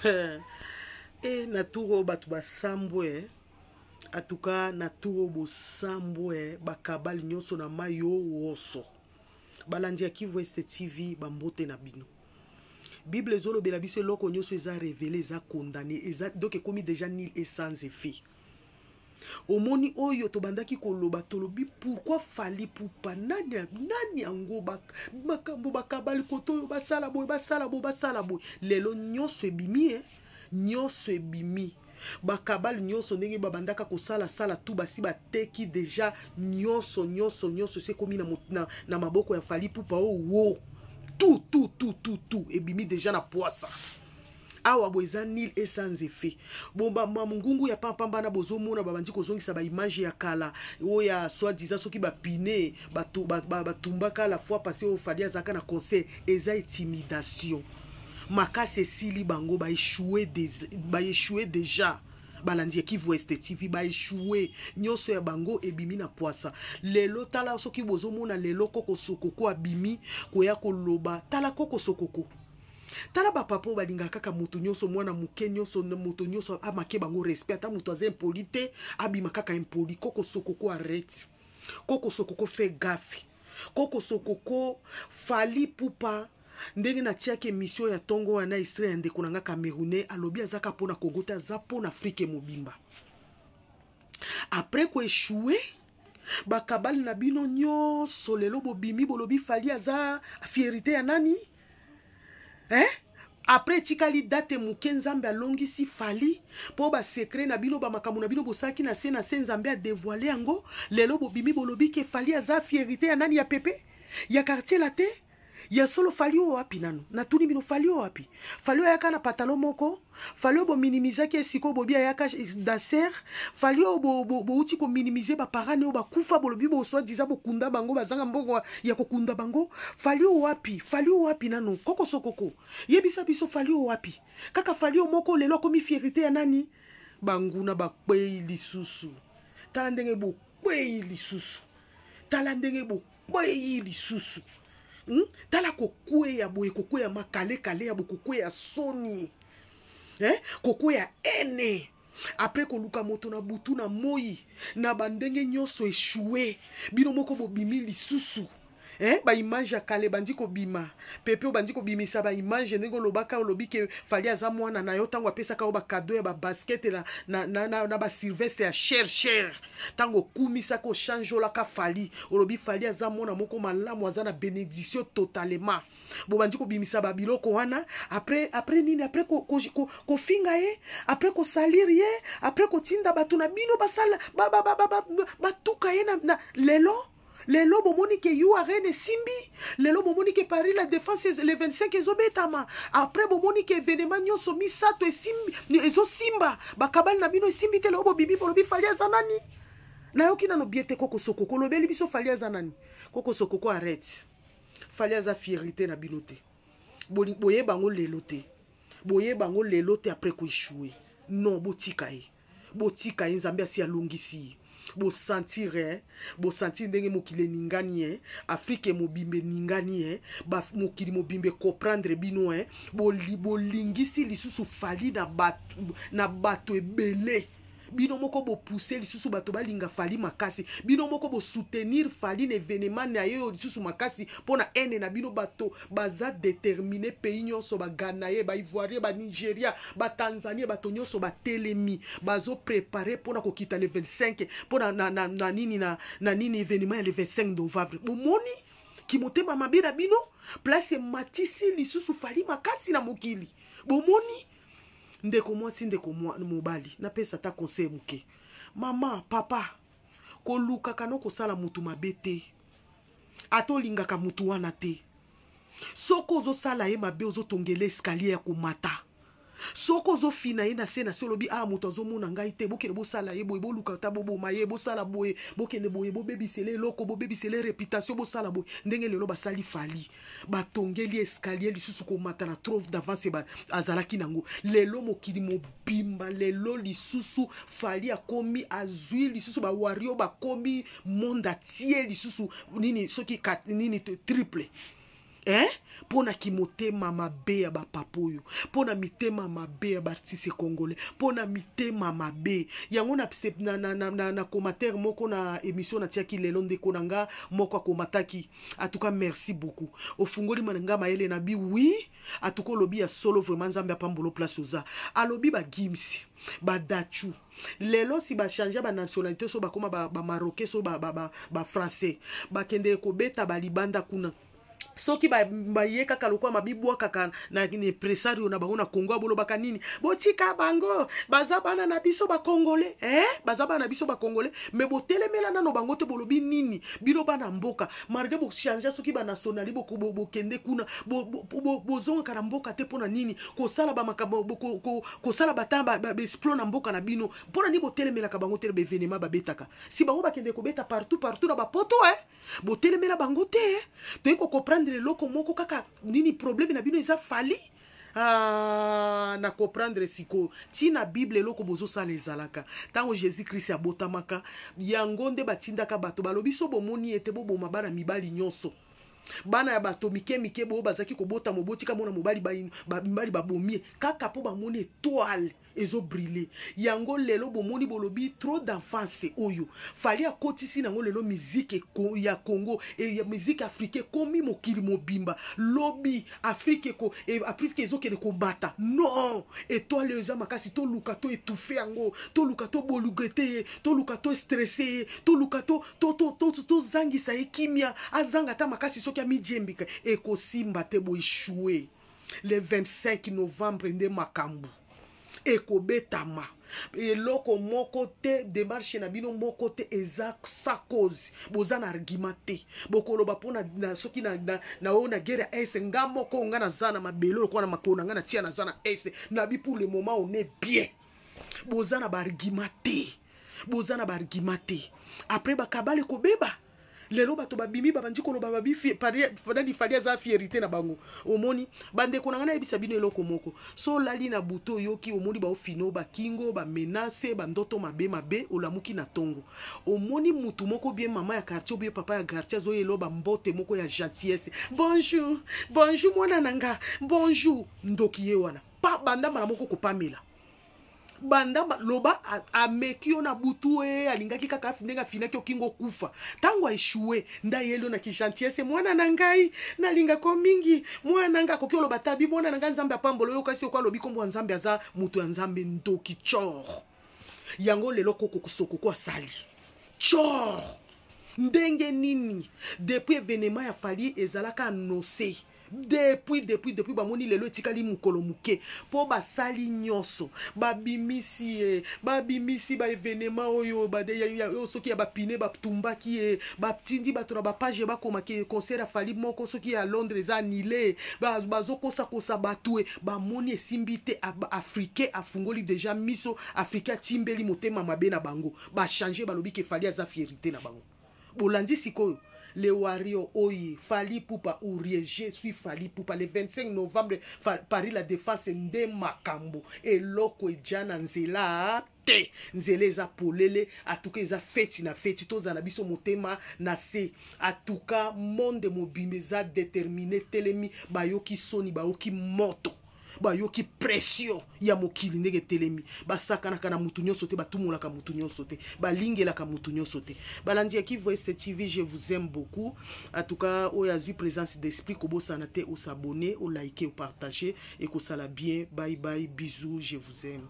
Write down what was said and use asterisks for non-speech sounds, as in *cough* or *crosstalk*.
*laughs* e eh, na tour oyo bato basambwe atuka na tour oyo bosambwe bakabali nyonso na mai oyo woso balandi ya kivu este tv bambote na bino bible ezolobela biso eloko nyonso eza revele eza kondane eza donc ekomi déjà nil e sans effet omoni oyo tobandaki koloba tolobi pourkui fali pupa nani, nani yango makambo bakabali koto oyo basala boye basala boye basala boye lelo nyonso ebimi e eh? nyonso ebimi bakabali nyonso ndenge babandaka kosalasala tu basi bateki deja nyonso nyonso nyonso si ekomi na, na, na maboko ya fali pupa oyo wo tu tu tu tu tu ebimi deja na poasa awa boye eza nil e sans effet bomangungu ya pampambana bozomona babandi kozongisa baimage ya kala oyo ya soi disan soki bapine batumbaka la fois passé oyo fadi azalaka na concert eza intimidation makasi esili bango baeshue deja balandi ya kivu este tv baeshue nyonso ya bango ebimi na pwasa lelo tala soki bozomona lelo kokosokoko abimi koya koloba tala kokosokoko tala bapapa oyo balingaka kaka moto nyonso mwana moke nyonso moto nyonso amake bango respect ata moto aza impoli te abima kaka impoli kokosokoko arete kokosokoko fe gafe kokosokoko fali pupa ndenge natiaki emission ya ntongo wana israel ya ndeko na nga camerounais alobi azaka mpona congo te aza mpona afrike mobimba apres koeshue bakabale na bino nyonso lelo bobimi bolobi fali aza fierité ya nani eh? apres etikali date moke nzambe alongisi fali mpo basekre na bino bamakambo na bino bosalaki na se na se nzambe adevoile yango lelo bobimi bolobi ke fali aza fierité ya nani ya pepe ya kartier la te ya solo fali oyo wapi nano natuni bino fali oyo wapi fali oyo ayaka na patalo moko fali oyo bominimizaki esikoyo bobi ayaka daser fali oyo bouti bo, bo, kominimize baparane oyo bakufa bolobi boswa diza bokunda bango bazanga mbongo ya kokunda bango fali oyo wapi fali oyo wapi nano kokosokoko yebisa biso fali oyo wapi kaka fali oyo moko lelo akomi fierité ya nani banguna bakwei lisusu tala ndenge bokwei lisusu tala ndenge bokwei lisusu hmm? tala kokweya boye kokweya makalekale ya bo kokweya soni eh? kokweya ene apres koluka moto na butu na moi na bandenge nyonso eshue bino moko bobimi lisusu eh? baimage ya kala ebandi kobima pepe obandi kobimisa baimage ndenge olobaka olobi ke fali aza mwana na yo ntango apesaka yo bakado ya babaskete na, na, na, na, na basilvestre ya cher cher ntango okumisaka ochangeolaka fali olobi fali aza mwana moko malamu aza na bénédiction totalement bobandi kobimisa babiloko wana après, après nini après kofinga ko, ko, ko, ko ye après kosalire ye après kotinda bato na bino basala batuka ba, ba, ba, ba, ba, ba, ba, ye na, na lelo lelo bomoni ke yua reine esimbi lelo bomoni ke paris la défense le 25 ezobetama après bomoni ke événement nyonso misato ezosimba bakabali na bino esimbi te lelo bobibi bolobi fali aza nani nayoki nano bie te kokosokoko olobeli biso fali aza nani kokosokoko arrete fali aza fierité na bino te boye bango lelo te boye bango lelo te après koeshue non botika ye botika ye nzambe asi alongisi ye bosentire eh? bosentire ndenge mokili eningani ye eh? afrika mobimba eningani ye eh? mokili mobimba ekoprendre bino ye bolingisi lisusu fali na bato ebele bo bino moko bopuse lisusu bato balinga fali makasi bino moko bosoutenir fali na evenema na ye oyo lisusu makasi mpona ene na bino bato baza determine pays nyonso baghanaye baivoirie banigeria batanzanie bato nyonso batelemi bazoprepare mpona kokita le 25 mpona na, na, na nini na, na nini evenema ya le 25 novembre momoni kimotema mabe na bino place ematisi lisusu fali makasi na mokili bomoni ndeko mwasi ndeko mobali napesa ata konsey moke mama papa kolukaka no kosala motu mabe te ata olingaka motu wana te soki ozosala ye mabe ozotongela eskalier ya komata soki ozofina ye na se na se olobi a ah, moto azomona ngai te bokende bosala ye boye boluka ta boboma ye bosala boye bokende boye bobebisele eloko bobebisele réputation bosala boye ndenge lelo basali fali batongeli escalier lisusu komata na trove d'avance azalaki nango lelo mokili mobimba lelo lisusu fali akomi azwi lisusu bawario bakomi monde atie lisusu nini soki nini triple eh? mpo na kimotema mabe ya bapapa oyo mpo na mitema mabe ya baartiste congolais mpo na mitema mabe yango na, na, na, na, na, na commentaire moko na émission natiaki lelo ndeko na nga moko akomataki atuka merci beaucoup ofungoli ma na nga mayele na bi wi atuka olobi ya solo vraiment nzambe apambolo place oza alobi bagimsi badachu lelo si bachange banationalité so bakóma bamarocain ba, so bafrançais ba, ba, ba, ba, ba bakendeke kobeta balibanda kuna soki baye kaka lokola mabibwakaka na impresario na bango na kongo abolobaka nini botika bango baza bana na biso bakongole eh? baza bana na biso bakongole me botelemela nano bango te bolobi nini bino bana mboka marge bochange soki banasonali bokende kuna bozongaka na mboka te mpona nini kosala bamakambo kosala bata baesplo na mboka na bino mpona nini botelemelaka bango te na bevenema babetaka si bango bakende kobeta partout partout na bapoto e botelemela bango te toyei kokopa koprendre eloko moko kaka nini probleme na bino eza fali ah, na koprendre sikoyo ntina bible eloko bozosala ezalaka ntango jésus krist abotamaka yango nde batindaka bato balobi so bomoni ete boboma bana mibali nyonso bana ya bato mike mike boyo bazalaki kobota mobotika mona mobali mibali babomie kaka mpo bamoni etoile ezobrile yango lelo bomoni bolobi trop d'enfance oyo fali akotisi nango lelo miziki ya congo e, miziki afrike ekomi mokili mobimba lobi afrike ko, e, afrike ezokende kobata non etoile oyo eza makasi toluka to etufe yango toluka toboluka ete ye toluka tostresse ye toluka tozangisa to, to, to, to, to, to, to, to, ye kimia azanga ata makasi so soki amijembika ekosimba te boishue le 25 novembre nde makambo ekobetama eloko moko te demarshe na bino moko te eza sa cause boza na argument te bokoloba mpona soki na oyo na guerre ya est nga moko nga naza na mabele lokola na makolo na nga na tia naza na est nabi pour le moment on est bien boza na baargument te boza na baargument te après bakabala ekobeba lelo bato babimi babandi koloba babi nani fali aza fierité na bango omoni bandeko na ngai nayebisa bino eloko moko so olali na butu oyoki omoni baofino bakingo bamenase bandoto mabe mabe olamuki na ntongo omoni mutu moko bien mama ya quartier obie papa ya quartier azoyeloba mbote moko ya gentillesse bonjour bonjour mwana na nga bonjour ndoki ye wana pa bandambala moko kopamela banda loba ameki yo na butu e alingaki kaka afi ndenge afinaki okinga okufa ntango aeshue ndayelonaki gentiese mwana na ngai nalingako mingi mwana ngai akoki oloba tabi mwana na ngai nzambe apambola oyo kasi oko alobi nkombo ya nzambe aza moto ya nzambe ndoki cor yango lelo kokokosokoko asali cor ndenge nini depuis evenema ya fali ezalaka anonse depuis depuis depuis bamoni lelo etikali mokolo moke mpo basali nyonso babimisi ye eh, babimisi baevenema oyo oyo soki ya bapine batumbaki ye eh, batindi bato na bapage bakomaki concert afali moko soki ya londres eza anile bazokosakosa bato e eh, bamoni esimbi te africain afungoli deja miso africain atimbeli motema mabe na bango bachange balobi ke efali aza fierité na bango bolandi sikoyo le wario oye fali pupa urie je suis fali pupa le 25 novembre paris la défense nde makambo eloko eja na nzela te nzela eza polele atuka eza feti na feti tozala na biso motema na se atuka monde mobimba eza determine telemi bayoki soni bayoki moto Ba ki pression ya mokili ndenge telemi. basakanaka na mutu nyonso te batumolaka mutu nyonso te balingelaka mutu nyonso te balandi ya kivu cette tv je vous aime beaucoup en tout cas oyo azwi présence d'esprit kobosana te osabone olike opartage ekosala bien bye bye bisou je vous aime